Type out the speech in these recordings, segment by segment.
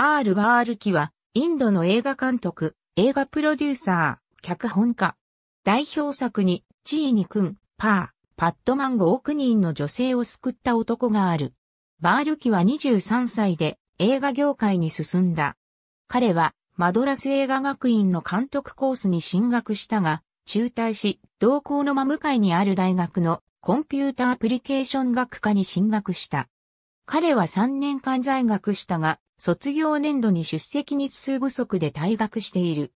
R. バールキは、インドの映画監督、映画プロデューサー、脚本家。代表作に、チーニ君、パー、パットマン5億人の女性を救った男がある。バールキは23歳で映画業界に進んだ。彼はマドラス映画学院の監督コースに進学したが、中退し、同校の真向かいにある大学のコンピュータアプリケーション学科に進学した。彼は3年間在学したが、卒業年度に出席日数不足で退学している。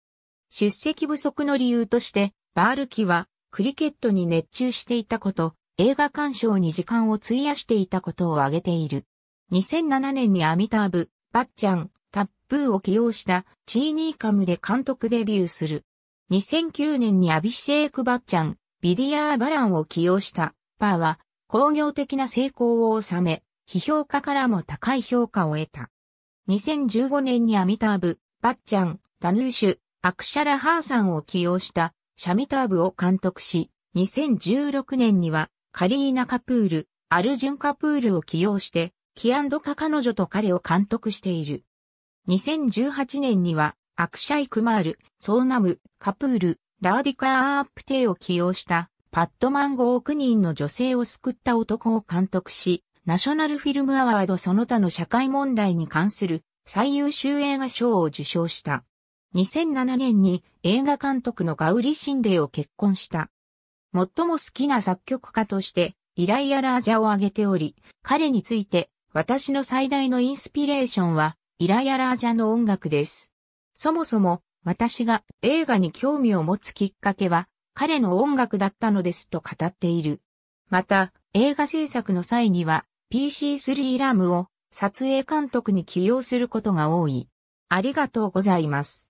出席不足の理由として、バールキはクリケットに熱中していたこと、映画鑑賞に時間を費やしていたことを挙げている。2007年にアミターブ、バッチャン、タップーを起用したチーニーカムで監督デビューする。2009年にアビシェーク・バッチャン、ビディアー・バランを起用した、パーは工業的な成功を収め、批評家からも高い評価を得た。2015年にアミターブ、バッチャン、ダヌーシュ、アクシャラハーさんを起用したシャミターブを監督し、2016年にはカリーナ・カプール、アルジュン・カプールを起用して、キアンドカ彼女と彼を監督している。2018年には、アクシャイ・クマール、ソーナム、カプール、ラーディカアープテイを起用した、パットマン5億人の女性を救った男を監督し、ナショナルフィルムアワードその他の社会問題に関する最優秀映画賞を受賞した。2007年に映画監督のガウリ・シンデーを結婚した。最も好きな作曲家として、イライア・ラージャを挙げており、彼について、私の最大のインスピレーションは、イライア・ラージャの音楽です。そもそも、私が映画に興味を持つきっかけは、彼の音楽だったのですと語っている。また、映画制作の際には、PC3 ラムを撮影監督に起用することが多い。ありがとうございます。